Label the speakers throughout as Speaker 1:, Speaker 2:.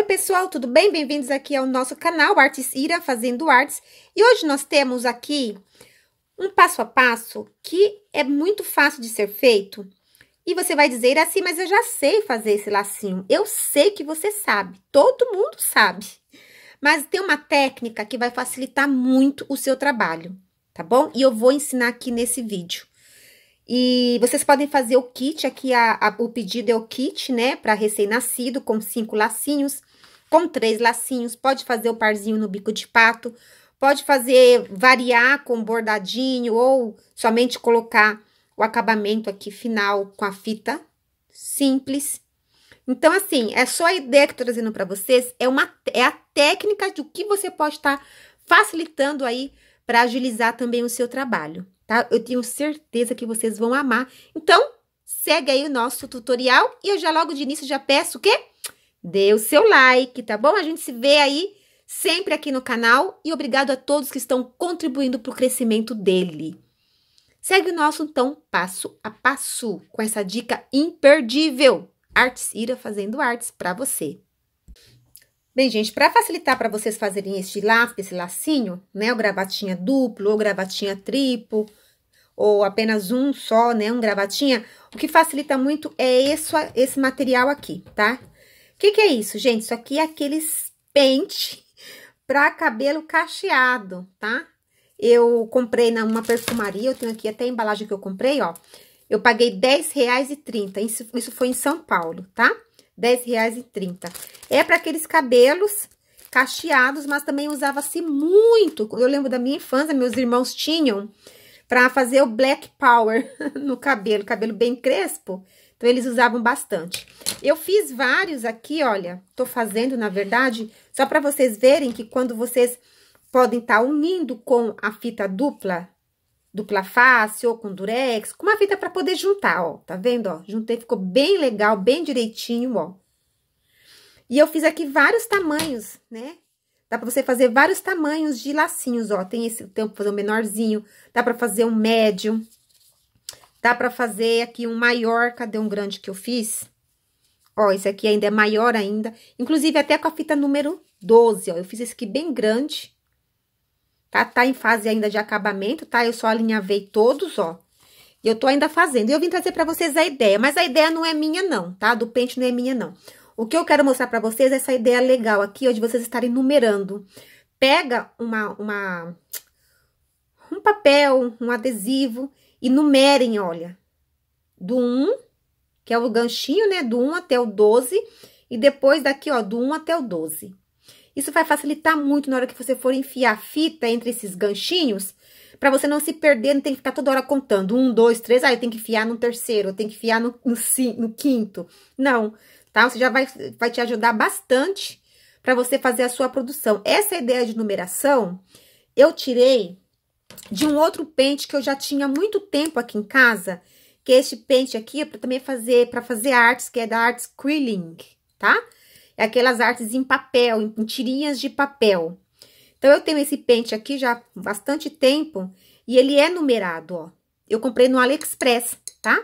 Speaker 1: Oi pessoal, tudo bem? Bem-vindos aqui ao nosso canal Artes Ira Fazendo Artes. E hoje nós temos aqui um passo a passo que é muito fácil de ser feito. E você vai dizer assim, mas eu já sei fazer esse lacinho. Eu sei que você sabe, todo mundo sabe. Mas tem uma técnica que vai facilitar muito o seu trabalho, tá bom? E eu vou ensinar aqui nesse vídeo. E vocês podem fazer o kit, aqui a, a, o pedido é o kit, né, para recém-nascido, com cinco lacinhos com três lacinhos, pode fazer o parzinho no bico de pato, pode fazer variar com bordadinho ou somente colocar o acabamento aqui final com a fita simples. Então, assim, é só a ideia que eu tô trazendo para vocês, é, uma, é a técnica do que você pode estar tá facilitando aí para agilizar também o seu trabalho, tá? Eu tenho certeza que vocês vão amar. Então, segue aí o nosso tutorial e eu já logo de início já peço o quê? dê o seu like, tá bom? A gente se vê aí sempre aqui no canal e obrigado a todos que estão contribuindo para o crescimento dele. Segue o nosso, então, passo a passo, com essa dica imperdível. Artes Ira fazendo artes para você. Bem, gente, para facilitar para vocês fazerem este laço, esse lacinho, né, o gravatinha duplo ou gravatinha triplo, ou apenas um só, né, um gravatinha, o que facilita muito é esse, esse material aqui, tá? que, que é isso, gente? Isso aqui é aqueles pente para cabelo cacheado, tá? Eu comprei numa perfumaria, eu tenho aqui até a embalagem que eu comprei, ó. Eu paguei R$10,30, isso, isso foi em São Paulo, tá? R$10,30. É para aqueles cabelos cacheados, mas também usava-se muito. Eu lembro da minha infância, meus irmãos tinham para fazer o black power no cabelo, cabelo bem crespo. Então, eles usavam bastante. Eu fiz vários aqui, olha, tô fazendo, na verdade, só para vocês verem que quando vocês podem estar tá unindo com a fita dupla, dupla face ou com durex, com uma fita para poder juntar, ó, tá vendo, ó? Juntei, ficou bem legal, bem direitinho, ó. E eu fiz aqui vários tamanhos, né? Dá pra você fazer vários tamanhos de lacinhos, ó. Tem esse, tem pra fazer um menorzinho, dá pra fazer um médio, Dá para fazer aqui um maior, cadê um grande que eu fiz? Ó, esse aqui ainda é maior ainda. Inclusive, até com a fita número 12, ó. Eu fiz esse aqui bem grande. Tá? Tá em fase ainda de acabamento, tá? Eu só alinhavei todos, ó. E eu tô ainda fazendo. E eu vim trazer para vocês a ideia. Mas a ideia não é minha, não, tá? Do pente não é minha, não. O que eu quero mostrar para vocês é essa ideia legal aqui, ó. De vocês estarem numerando. Pega uma... uma um papel, um adesivo e numerem, olha. Do 1, que é o ganchinho, né? Do 1 até o 12. E depois daqui, ó, do 1 até o 12. Isso vai facilitar muito na hora que você for enfiar a fita entre esses ganchinhos, pra você não se perder, não tem que ficar toda hora contando. 1, 2, 3, aí ah, eu tenho que enfiar no terceiro, eu tenho que enfiar no, no, no quinto. Não, tá? Você já vai, vai te ajudar bastante pra você fazer a sua produção. Essa ideia de numeração, eu tirei de um outro pente que eu já tinha muito tempo aqui em casa, que este pente aqui é para também fazer para fazer artes, que é da Arts Quilling, tá? É aquelas artes em papel, em tirinhas de papel. Então eu tenho esse pente aqui já há bastante tempo e ele é numerado, ó. Eu comprei no AliExpress, tá?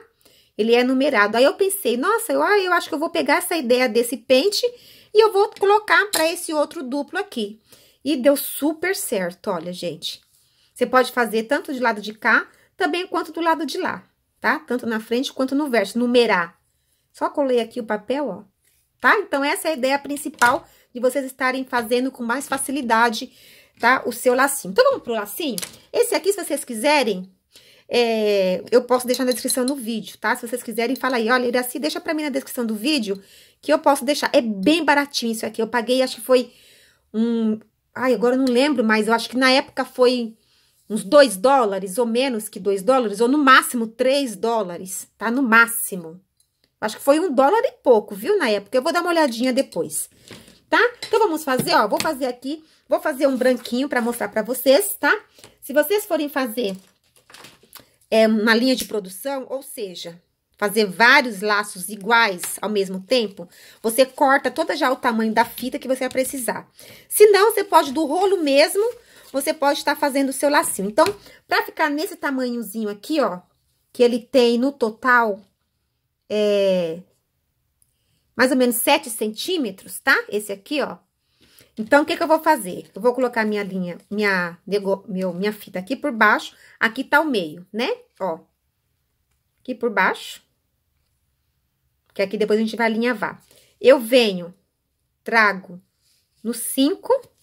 Speaker 1: Ele é numerado. Aí eu pensei, nossa, eu, eu acho que eu vou pegar essa ideia desse pente e eu vou colocar para esse outro duplo aqui. E deu super certo, olha, gente. Você pode fazer tanto de lado de cá, também quanto do lado de lá, tá? Tanto na frente quanto no verso, numerar. Só colei aqui o papel, ó, tá? Então, essa é a ideia principal de vocês estarem fazendo com mais facilidade, tá? O seu lacinho. Então, vamos pro lacinho? Esse aqui, se vocês quiserem, é, eu posso deixar na descrição do vídeo, tá? Se vocês quiserem, fala aí, olha, Iraci, deixa pra mim na descrição do vídeo, que eu posso deixar. É bem baratinho isso aqui, eu paguei, acho que foi um... Ai, agora eu não lembro, mas eu acho que na época foi uns 2 dólares ou menos que 2 dólares, ou no máximo 3 dólares, tá? No máximo. Acho que foi um dólar e pouco, viu, na época. Eu vou dar uma olhadinha depois, tá? Então, vamos fazer, ó, vou fazer aqui, vou fazer um branquinho pra mostrar pra vocês, tá? Se vocês forem fazer é, uma linha de produção, ou seja, fazer vários laços iguais ao mesmo tempo, você corta toda já o tamanho da fita que você vai precisar. Se não, você pode do rolo mesmo você pode estar fazendo o seu lacinho. Então, para ficar nesse tamanhozinho aqui, ó, que ele tem no total, é, mais ou menos 7 centímetros, tá? Esse aqui, ó. Então, o que que eu vou fazer? Eu vou colocar minha linha, minha, meu, minha fita aqui por baixo, aqui tá o meio, né? Ó, aqui por baixo, que aqui depois a gente vai alinhavar. Eu venho, trago no 5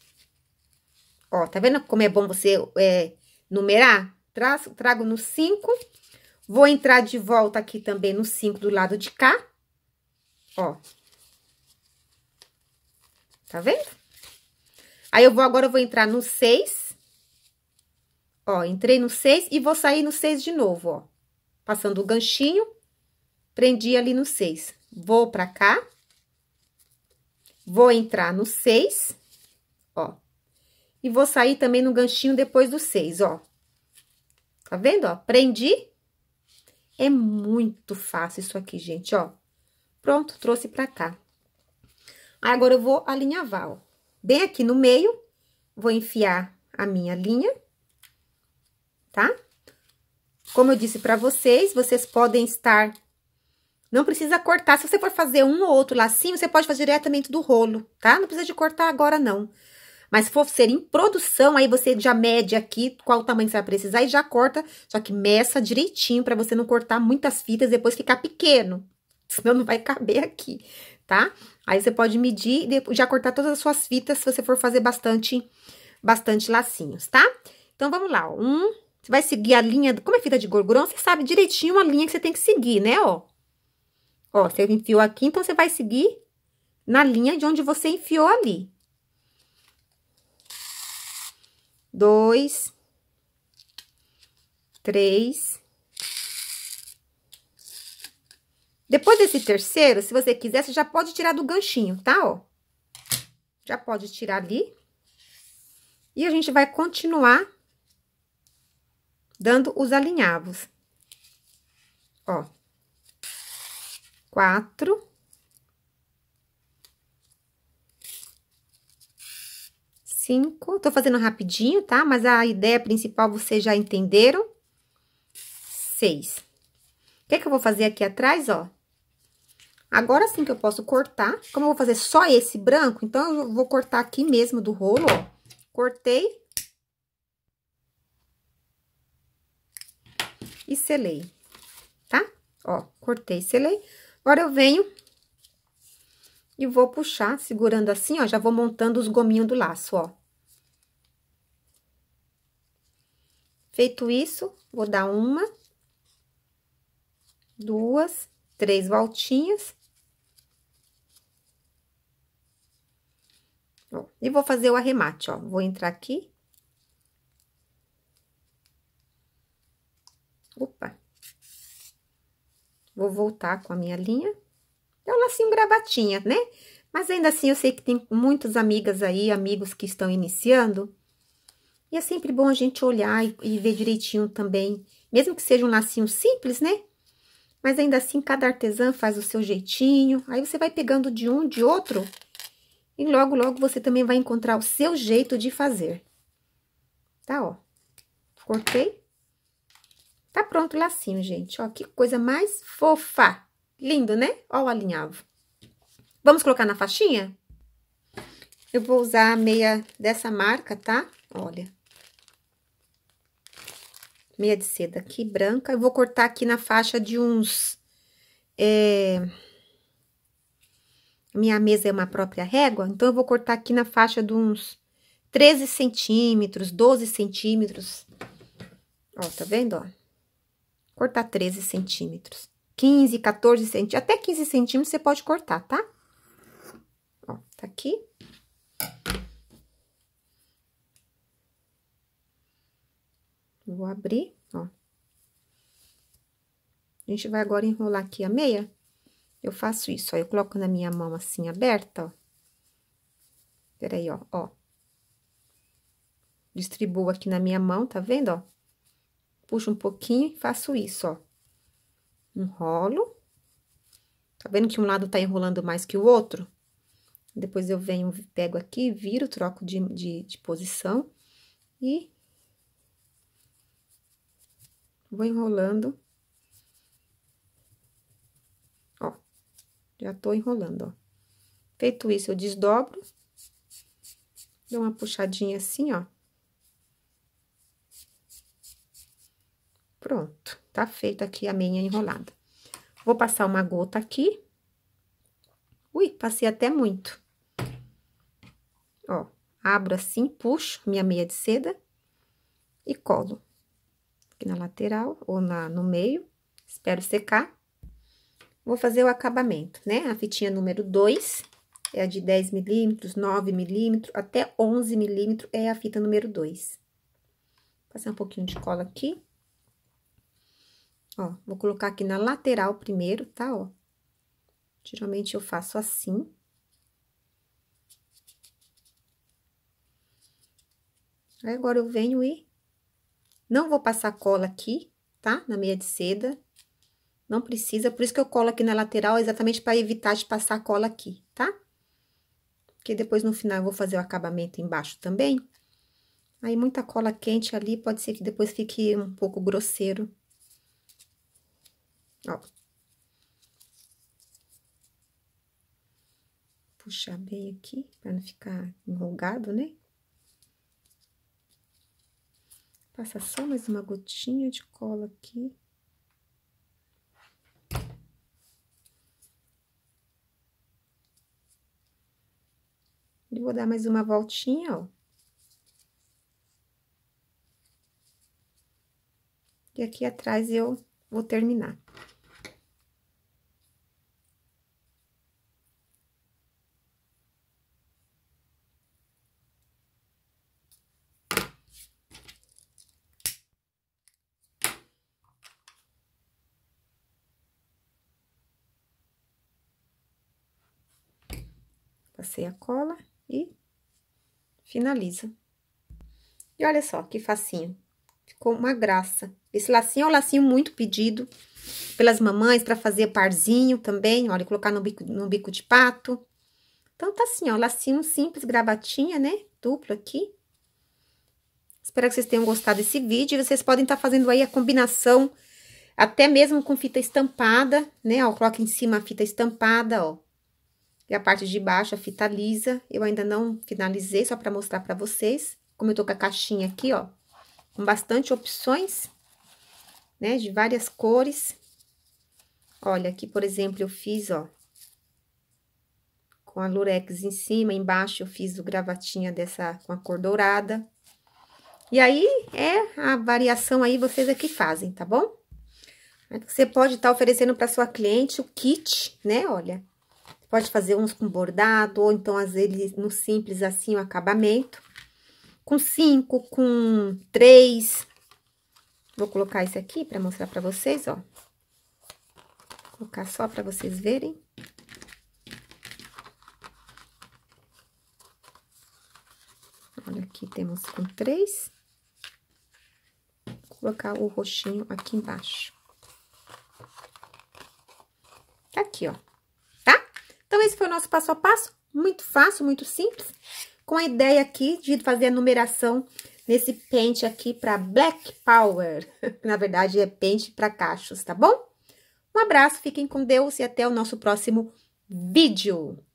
Speaker 1: Ó, tá vendo como é bom você é, numerar? Traço, trago no 5. Vou entrar de volta aqui também no 5 do lado de cá. Ó. Tá vendo? Aí, eu vou agora, eu vou entrar no 6. Ó, entrei no 6 e vou sair no 6 de novo, ó. Passando o ganchinho, prendi ali no 6. Vou pra cá. Vou entrar no 6. E vou sair também no ganchinho depois do seis, ó. Tá vendo, ó? Prendi. É muito fácil isso aqui, gente, ó. Pronto, trouxe pra cá. Aí, agora eu vou alinhavar, ó. Bem aqui no meio, vou enfiar a minha linha, tá? Como eu disse pra vocês, vocês podem estar... Não precisa cortar. Se você for fazer um ou outro lacinho, você pode fazer diretamente do rolo, tá? Não precisa de cortar agora, Não. Mas se for ser em produção, aí você já mede aqui qual tamanho você vai precisar e já corta. Só que meça direitinho para você não cortar muitas fitas e depois ficar pequeno. Senão não vai caber aqui, tá? Aí você pode medir e já cortar todas as suas fitas se você for fazer bastante, bastante lacinhos, tá? Então, vamos lá. Um, você vai seguir a linha... Como é fita de gorgurão, você sabe direitinho a linha que você tem que seguir, né, ó? Ó, você enfiou aqui, então você vai seguir na linha de onde você enfiou ali. dois, três. Depois desse terceiro, se você quiser, você já pode tirar do ganchinho, tá? Ó, já pode tirar ali. E a gente vai continuar dando os alinhavos. Ó. Quatro. cinco. Tô fazendo rapidinho, tá? Mas a ideia principal vocês já entenderam. Seis. O que é que eu vou fazer aqui atrás, ó? Agora sim que eu posso cortar. Como eu vou fazer só esse branco, então eu vou cortar aqui mesmo do rolo, ó. Cortei. E selei, tá? Ó, cortei, selei. Agora eu venho e vou puxar, segurando assim, ó, já vou montando os gominhos do laço, ó. Feito isso, vou dar uma, duas, três voltinhas. Ó, e vou fazer o arremate, ó. Vou entrar aqui. Opa! Vou voltar com a minha linha lacinho assim, gravatinha, né? Mas ainda assim, eu sei que tem muitas amigas aí, amigos que estão iniciando. E é sempre bom a gente olhar e, e ver direitinho também, mesmo que seja um lacinho simples, né? Mas ainda assim, cada artesã faz o seu jeitinho. Aí você vai pegando de um, de outro, e logo, logo você também vai encontrar o seu jeito de fazer. Tá, ó. Cortei. Tá pronto o lacinho, gente. Ó, que coisa mais fofa. Lindo, né? Ó o alinhavo. Vamos colocar na faixinha? Eu vou usar a meia dessa marca, tá? Olha. Meia de seda aqui, branca. Eu vou cortar aqui na faixa de uns... É... Minha mesa é uma própria régua, então eu vou cortar aqui na faixa de uns 13 centímetros, 12 centímetros. Ó, tá vendo, ó? Cortar 13 centímetros. 15, 14 centímetros, até 15 centímetros você pode cortar, tá? Ó, tá aqui. Vou abrir, ó. A gente vai agora enrolar aqui a meia. Eu faço isso, ó, eu coloco na minha mão assim, aberta, ó. Peraí, ó, ó. Distribuo aqui na minha mão, tá vendo, ó? Puxo um pouquinho e faço isso, ó enrolo. Tá vendo que um lado tá enrolando mais que o outro? Depois eu venho, pego aqui, viro, troco de, de, de posição e vou enrolando. Ó, já tô enrolando, ó. Feito isso, eu desdobro, dou uma puxadinha assim, ó. Pronto, tá feita aqui a meia enrolada. Vou passar uma gota aqui. Ui, passei até muito. Ó, abro assim, puxo minha meia de seda e colo. Aqui na lateral ou na, no meio, espero secar. Vou fazer o acabamento, né? A fitinha número 2 é a de 10 milímetros, 9 milímetros, até 11 milímetros é a fita número 2. Passar um pouquinho de cola aqui. Ó, vou colocar aqui na lateral primeiro, tá? Ó, geralmente eu faço assim. Aí, agora eu venho e não vou passar cola aqui, tá? Na meia de seda. Não precisa, por isso que eu colo aqui na lateral, exatamente para evitar de passar cola aqui, tá? Porque depois, no final, eu vou fazer o acabamento embaixo também. Aí, muita cola quente ali, pode ser que depois fique um pouco grosseiro ó. Puxar bem aqui, para não ficar enrugado, né? Passa só mais uma gotinha de cola aqui. E vou dar mais uma voltinha, ó. E aqui atrás eu vou terminar. passei a cola e finalizo. E olha só que facinho. Ficou uma graça. Esse lacinho é um lacinho muito pedido pelas mamães para fazer parzinho também. Olha, colocar no bico, no bico de pato. Então, tá assim, ó, lacinho simples, gravatinha, né? Duplo aqui. Espero que vocês tenham gostado desse vídeo. Vocês podem estar tá fazendo aí a combinação, até mesmo com fita estampada, né? Ó, coloca em cima a fita estampada, ó. E a parte de baixo, a fita lisa, eu ainda não finalizei, só para mostrar para vocês. Como eu tô com a caixinha aqui, ó, com bastante opções, né, de várias cores. Olha, aqui, por exemplo, eu fiz, ó, com a lurex em cima, embaixo eu fiz o gravatinha dessa, com a cor dourada. E aí, é a variação aí, vocês aqui é fazem, tá bom? Você pode estar tá oferecendo para sua cliente o kit, né? Olha, Pode fazer uns com bordado, ou então, às vezes, no simples, assim, o acabamento. Com cinco, com três. Vou colocar isso aqui para mostrar para vocês, ó. Vou colocar só para vocês verem. Olha, aqui temos com três. Vou colocar o roxinho aqui embaixo. Tá aqui, ó. Então, esse foi o nosso passo a passo, muito fácil, muito simples, com a ideia aqui de fazer a numeração nesse pente aqui para Black Power. Na verdade, é pente para cachos, tá bom? Um abraço, fiquem com Deus e até o nosso próximo vídeo.